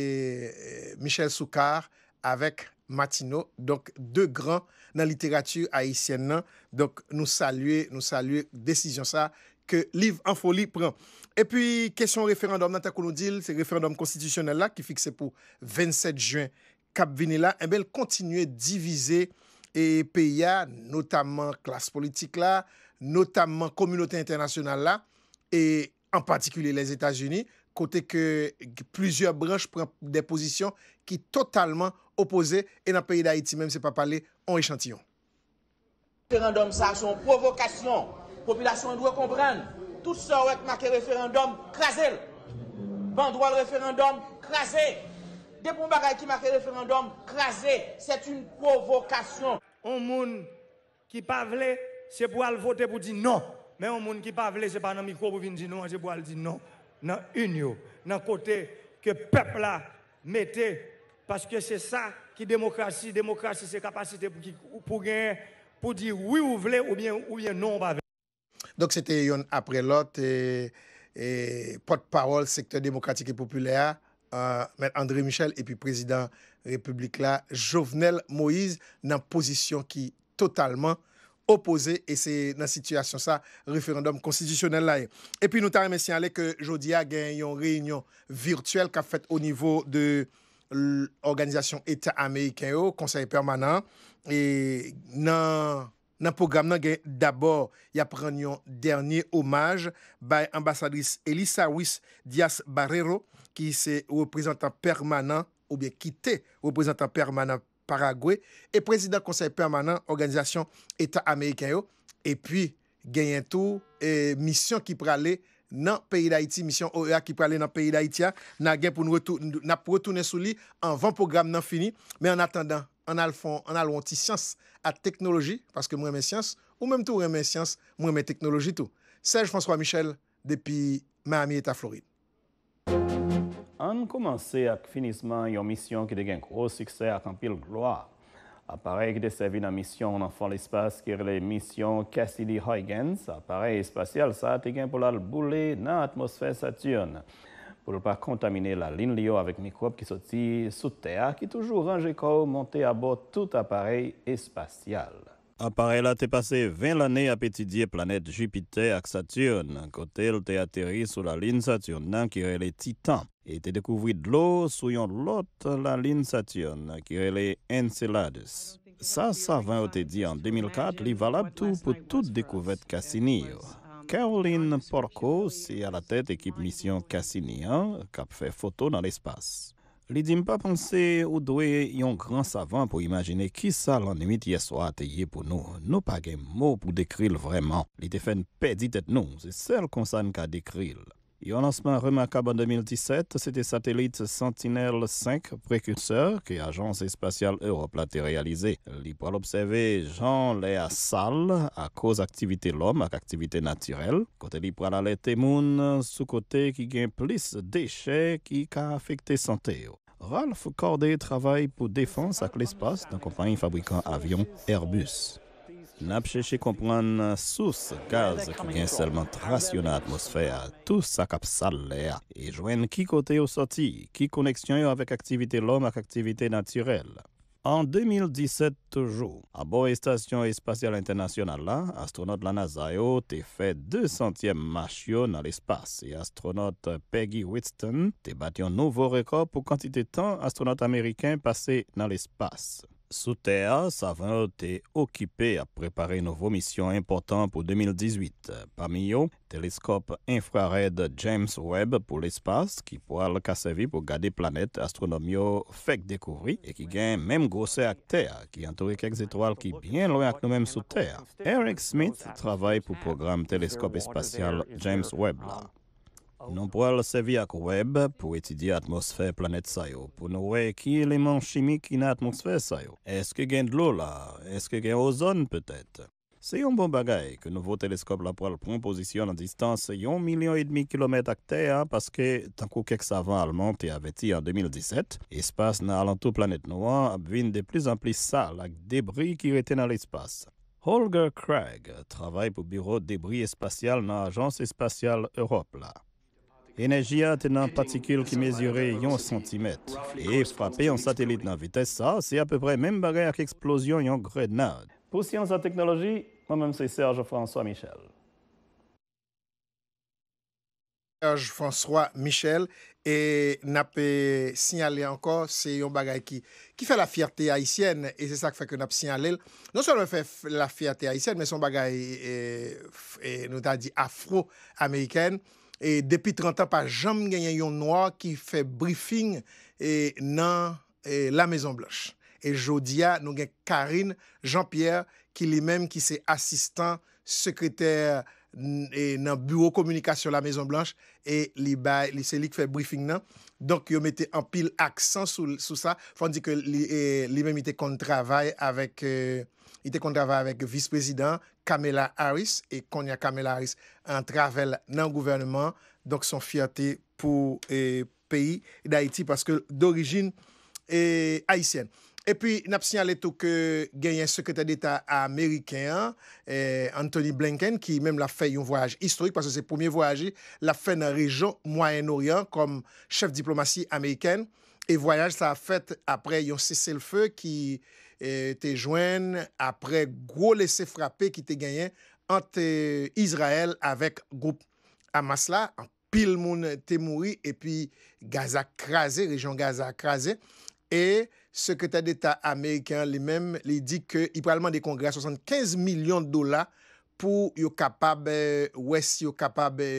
euh, Michel Soukart avek Matino. Donk de gran nan literatur a isyen nan. Donk nou salue, nou salue, desisyon sa liv an foli pran. E pi, kesyon referandom nan ta konon dil, se referandom konstitisyonel la ki fikse pou 27 juen, kab vini la, e eh bel kontinue divize e peya, notaman klas politik la, notaman komunote internasyonal la, e an patikule les Etats-Unis, kote ke plizye branche pran deposisyon ki totalman opose, e nan peyi d'Haïti menm se pa pale, an echantillon. Referandom sa son provokasyon Population doit comprendre. Tout ça avec marqué référendum, craser. Bandroit le référendum, craser. Des bons bagailles qui marquent référendum, craser. C'est une provocation. Un monde qui parle, c'est pour aller voter pour dire non. Mais un monde qui parle, c'est pas dans le micro pour venir dire non, c'est pour aller dire non. Dans l'union, dans le côté que le peuple a mettez. Parce que c'est ça qui démocratie. Démocratie, c'est capacité pour, pour, pour dire oui ou voulez ou bien, ou bien non, Donk se te yon apre lot e pot parol sektor demokratik e populè a, mènd André Michel epi prezident republik la, Jovenel Moïse, nan posisyon ki totalman opose e se nan sityasyon sa referandom konstisyonel la e. E pi nou ta remes yon ale euh, ke jodi a gen yon reynyon virtuel ka fèt o nivou de l'organizasyon Eta Amerikè yo, konsey permanent, e nan... Nan program nan gen, d'abord, ya prenyon dernyi omaj bay ambasadris Elisa Wiss Dias Barreiro, ki se reprezentant permanent, ou bien kite reprezentant permanent Paraguay, e prezident konsey permanent Organizasyon Eta Amerikanyo. E pi, gen yentou, misyon ki prale nan peyi d'Aiti, misyon OEA ki prale nan peyi d'Aitia, nan gen pou nou retounen sou li an van program nan fini, men an attendant. en allant en allant science à technologie parce que moi mes sciences ou même tout les science moi mes technologie tout Serge François Michel depuis Miami état Floride On commençant à finissement une mission qui a un gros succès à remplir gloire appareil qui a servi dans mission en enfant l'espace qui est la mission Cassidy Huygens appareil spatial ça a été pour la bouler dans l'atmosphère Saturne pour ne pas contaminer la ligne Lyon avec microbes qui sortent sous terre, qui toujours rangent comme monté à bord tout appareil spatial. Appareil a été passé 20 années à étudier planète Jupiter à Saturne, côté il a atterri sur la ligne Saturne qui est les Titan, et a découvert de l'eau sur l'autre la ligne Saturne qui est les Enceladus. Ça, ça va te dit en 2004, c'est valable tout pour toute découverte Cassini. Oh. Caroline Porco, c'est à la tête équipe Mission Cassini, hein, qui a fait photo dans l'espace. dîmes pas penser ou doué un grand savant pour imaginer qui ça l'ennemi hier soir pour nous. Nous pas de mots pour décrire vraiment. L'idée fait une pédite nous, c'est celle qu'on s'en décrire. Et un lancement remarquable en 2017, c'était le satellite Sentinel-5 précurseur que l'Agence spatiale Europe a réalisé. L'IPOL observé Jean Léa Salle à cause de l'homme avec activité naturelle. Côté l'IPOL aller témoin sous côté qui gagne plus déchets qui a affecté santé. Ralph Corday travaille pour Défense avec l'espace d'un compagnie fabricant avion Airbus. Nap chèche kompran sous gaz qui gen seulement trasyon dans l'atmosphère, tout sa kap sal et a, qui côté ki kote qui connexion avec koneksyon yo l'activité aktivite naturelle. En 2017 toujours, à bo station Internationale, internationale, la, la NASA yo te 200e mach dans l'espace et astronaute Peggy Whitston battu un nouveau record pour quantité de temps d'astronautes américains passés dans l'espace. Sous terre, Savin était occupé à préparer une missions importantes pour 2018. Parmi eux, télescope infrared James Webb pour l'espace qui pourra le vie pour garder planètes astronomie fait découvrir et qui gagne même grosse terre, qui entoure quelques étoiles qui bien loin avec nous-mêmes sous terre. Eric Smith travaille pour le programme télescope spatial James Webb. Nous pouvons le servir le web pour étudier l'atmosphère planète Sayo, pour nous voir qui est l'élément chimique dans l'atmosphère Sayo. Est-ce qu'il y a de l'eau là Est-ce qu'il y a l'ozone peut-être C'est un bon bagage que nouveau télescope la prend position en distance 1 million et de kilomètres à terre hein, parce que tant que quelques savants allemands avaient dit en 2017, l'espace dans l'alentour planète noire devient de plus en plus sale avec débris qui étaient dans l'espace. Holger Craig travaille pour le bureau débris spatial dans l'agence spatiale Europe là. Energia te nan patikil ki mezure yon sentimetre. E fapè yon satelit nan vites sa, se apèpè mèm bagay ak eksplosyon yon grenade. Pou siyon sa teknologi, mèm mèm se Serge François Michel. Serge François Michel, e napè e, sinyalè ankon, se yon bagay ki fè la fiertè Haitienne, e se sa k fè kè nap sinyalè, non se an mè fè la fiertè Haitienne, mè son bagay e, e, nou ta di Afro-Amerikèn, E depi 30 an pa jom gen yon wak ki fe brifing e, nan e, la Mezon Blanche. E jodia nou gen Karine Jean-Pierre ki li menm ki se asistan sekreter e, nan bureau komunikasyon la Mezon Blanche e li selik fe brifing nan. Donk yo mette an pil aksan sou sa. Fon di ke li menm ite kont travay avèk vice-prezident. Kamela Harris, e konya Kamela Harris, an travel nan gouvernement, donk son fiyate pou eh, peyi da Haiti, paske d'origine eh, Haitienne. E pi, napsi an leto ke genyen sekretar d'Etat Ameriken, eh, Anthony Blinken, ki menm la fe yon voyaj historik, paske se pounye voyaje la fe nan rejon Moyen-Orient, kom chef diplomasy Ameriken, e voyaj sa fet apre yon sese lfe ki... E te jwen apre gro lese frape ki te genyen ante Israel avèk group Amasla, an pil moun te mouri, epi Gaza krasè, region Gaza krasè, e sekretè d'Etat Amerikan li mèm li di ke i pralman de kongres 75 milyon dola pou yo kapab e, wè si yo kapab e,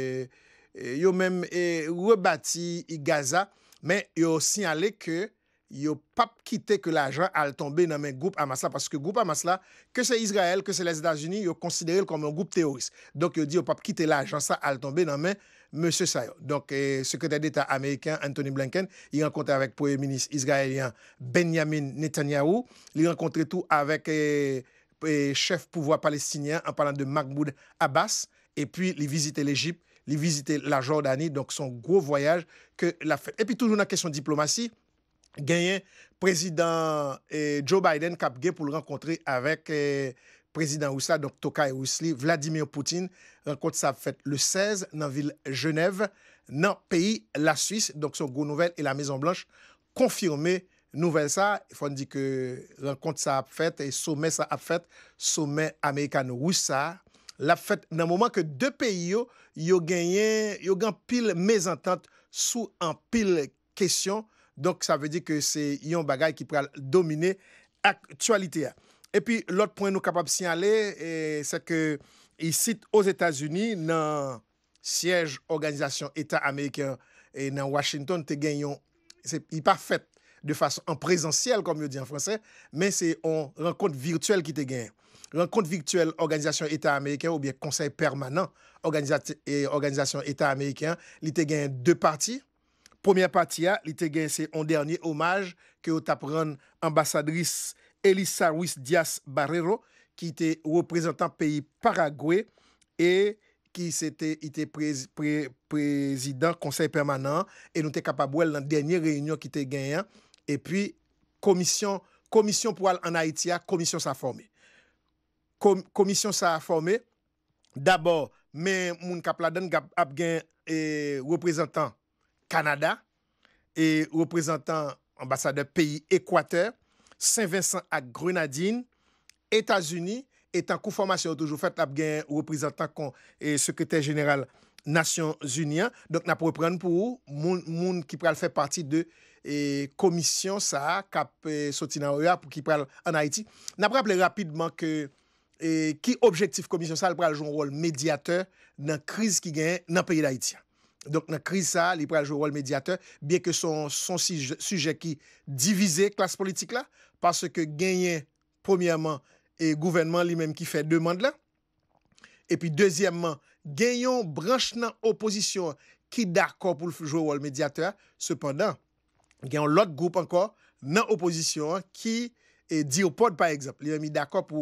yo mèm rebati Gaza, mè yo sin ale ke a pas quitté que l'argent a tombé dans un groupe Hamas parce que groupe Hamas que c'est Israël que c'est les États-Unis est considéré comme un groupe terroriste donc il dit yo pas quitté l'argent ça a tombé dans main monsieur Sayo donc le eh, secrétaire d'État américain Anthony Blinken il rencontré avec le premier ministre israélien Benjamin Netanyahu il rencontré tout avec eh, eh, chef pouvoir palestinien en parlant de Mahmoud Abbas et puis il visité l'Égypte il visité la Jordanie donc son gros voyage que la fait et puis toujours la question diplomatie genyen prezident e, Joe Biden kapge pou l renkontri avèk e, prezident Roussa, donk Tokay Roussli, Vladimir Poutine, renkont sa ap fèt le 16 nan vil Genève, nan peyi la Suisse, donk son goun nouvel e la Maison Blanche, konfirme nouvel sa, fòn di ke renkont sa ap fèt e somè sa ap fèt, somè Amerikan Roussa, la fèt nan mouman ke de peyi yo, yo genyen, yo gen pil mezantante sou an pil kesyon Donk sa ve di ke se yon bagay ki pral domine aktualite ya. E pi lot pwen nou kapap sin yon ale, e, se ke yi sit os Etats-Unis nan siyej organizasyon Eta Amerikyan e nan Washington te gen yon, se yi pa fèt de fason an prezansyel kon myo di an fransè, men se yon renkont virtuel ki te gen. Renkont virtuel organizasyon Eta Amerikyan ou biye konsey permanent e, organizasyon Eta Amerikyan li te gen de parti Poumyen pati ya, li te gen se on dernyi omaj ke ou tap ren ambasadris Elis Sarwis Dias Barreiro ki te reprezentan peyi Paraguay e ki se te prezident konsey permanant e nou te kapabwel nan dernyi reynyon ki te genyan. E pi komisyon pou al anayitya, komisyon sa formi. Komisyon sa formi, dabor men moun kap laden ap gen e, reprezentan. Kanada, e reprezentant ambassadeur peyi Ekwater, Saint-Vincent ak Grenadine, Etats-Unis, etan kouformasyon toujou fèt ap gen reprezentant kon e sekretèr general Nasyon Zunian. Donk nan pou reprenn pou moun ki pral fè parti de e, komisyon sa kap soti nan Ouya pou ki pral an Haïti. Nan pral ple rapidman ki objektif komisyon sa al pral joun rol mediateur nan kriz ki gen nan peyi l'Haïtien. Donk nan kri sa, li pre aljou wòl medyate, bie ke son si suje ki divize klas politik la, parce ke genyen, pwemiyaman, e gouvenman li menm ki fè demande la, e pi dezyemman, genyon branche nan oposisyon, ki dakòp wòl medyate, sepandan, genyon lot goup anko, nan oposisyon, ki di wòl, par ekzap, li menm i dakòp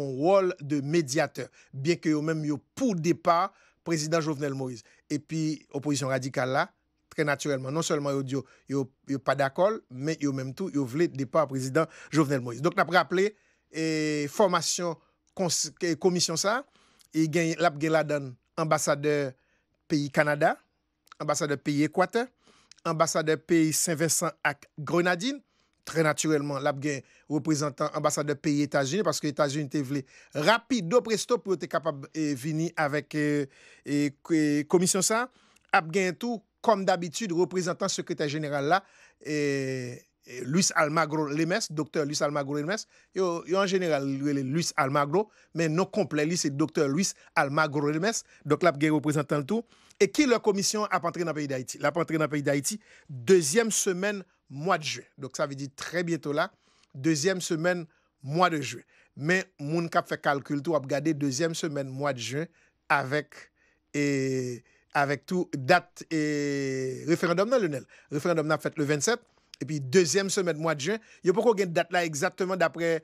wòl de medyate, bie ke yo menm yo pou depa, Prezident Jovenel Moïse. Et puis, opposition radicale là, très naturellement, non seulement yo diyo, yo pa d'accol, mais yo même tout, yo vlé dé pas à président Jovenel Moïse. Donc, nap rappelez, formation, commission ça, il y a l'abgéla d'un ambassadeur pays Canada, ambassadeur pays Écouate, ambassadeur pays Saint-Vincent ak Grenadine, très naturellement, l'a représentant ambassadeur pays États-Unis parce que les États-Unis te rapide presto pour être capable de eh, venir avec la eh, eh, commission ça. tout comme d'habitude représentant secrétaire général là et Luis Almagro Lemes, docteur Luis Almagro Lemes, et en général Luis Almagro, mais non complet, c'est docteur Luis Almagro Lemes, donc là, représentant tout. Et qui est la commission a entré dans le pays d'Haïti? La dans le pays d'Haïti, deuxième semaine Mwa de juwe. Dok sa vi di tre bieto la. Dezyem semen mwa de juwe. Men moun kap fe kalkul tou ap gade dezyem semen mwa de juwe avek tou dat e referendom nan l'onel. Referendom nan ap fet le 27 e pi dezyem semen mwa de juwe. Yo pou kon gen dat la egzakteman dapre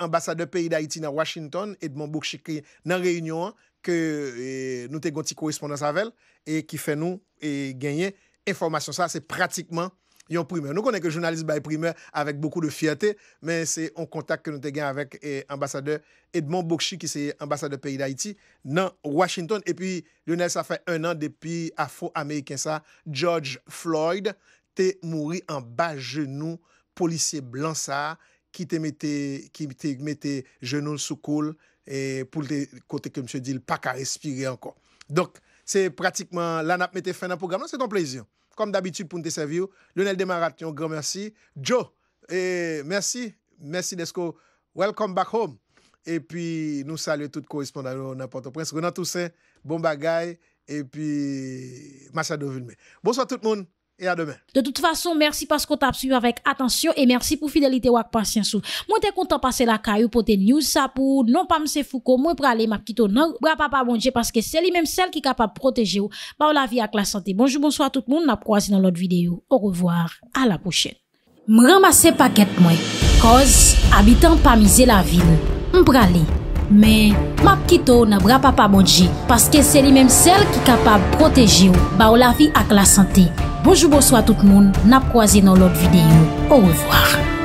ambasade peyi d'Haiti nan Washington edman bouk chikri nan reynyon ke nou te ganti korespondan savel e ki fe nou genye informasyon sa. Se pratikman Yon primer. Nou konen ke jounalist ba yon primer avèk boku de fiyate, men se on kontak ke nou te gen avèk e, ambasadeur Edmond Bokshi ki se ambasadeur peyi d'Haïti nan Washington. E pi, le nel sa fè un an depi afro-amèyken sa, George Floyd te mouri an ba genou policier blansar ki te mette genou soukoul e, pou te kote ke msè di l'paka respire ankon. Donk, se pratikman lan ap mette fè nan program nan, se ton plezyon. kom d'abitube pou nte serviyou. Lionel Demaration, gran mersi. Joe, mersi. Mersi desko. Welcome back home. E pi nou salye tout korespondanou nan porto prens. Renan Toussaint, bon bagay. E pi, masya dovinme. Bonswa tout moun. et à demain. De toute façon, merci parce qu'on t'a suivi avec attention et merci pour fidélité ou patience. Moi, t'es content passer la caillou pour tes news, ça pour, non pas me Foucault, moi, pour aller, ma petite non, bra papa, bon Dieu, parce que c'est lui-même celle qui est capable de protéger ou, bah, la vie avec la santé. Bonjour, bonsoir tout le monde, n'a croisé dans l'autre vidéo. Au revoir, à la prochaine. M'ramasser paquet, moi. Cause, habitant pas misé la ville. M'bralé. Mais, ma kito non bra pa pa parce que c'est lui-même sel qui capable proteje ou, Bah ou la vie avec la santé. Bojou bo swa tout moun, nap kwa zi nou lot videyo, ouwezwa.